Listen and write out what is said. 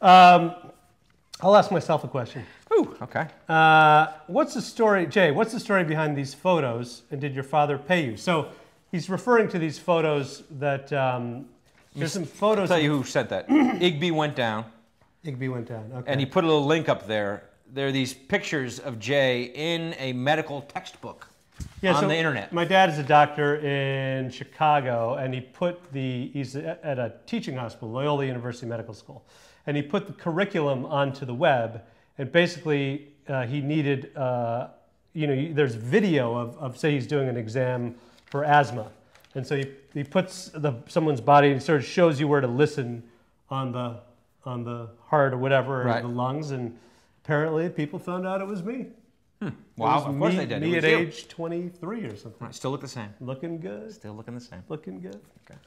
Um, I'll ask myself a question. Ooh, okay. Uh, what's the story, Jay? What's the story behind these photos? And did your father pay you? So he's referring to these photos that um, there's some photos. I'll tell you who said that. Igby went down. Igby went down. Okay. And he put a little link up there. There are these pictures of Jay in a medical textbook yeah, on so the internet. My dad is a doctor in Chicago, and he put the he's at a teaching hospital, Loyola University Medical School, and he put the curriculum onto the web. And basically, uh, he needed uh, you know there's video of, of say he's doing an exam for asthma, and so he, he puts the someone's body and sort of shows you where to listen on the on the heart or whatever right. or the lungs, and apparently people found out it was me. Hmm. Wow, of course me, they did. Me at you. age 23 or something. I still look the same. Looking good. Still looking the same. Looking good. Okay.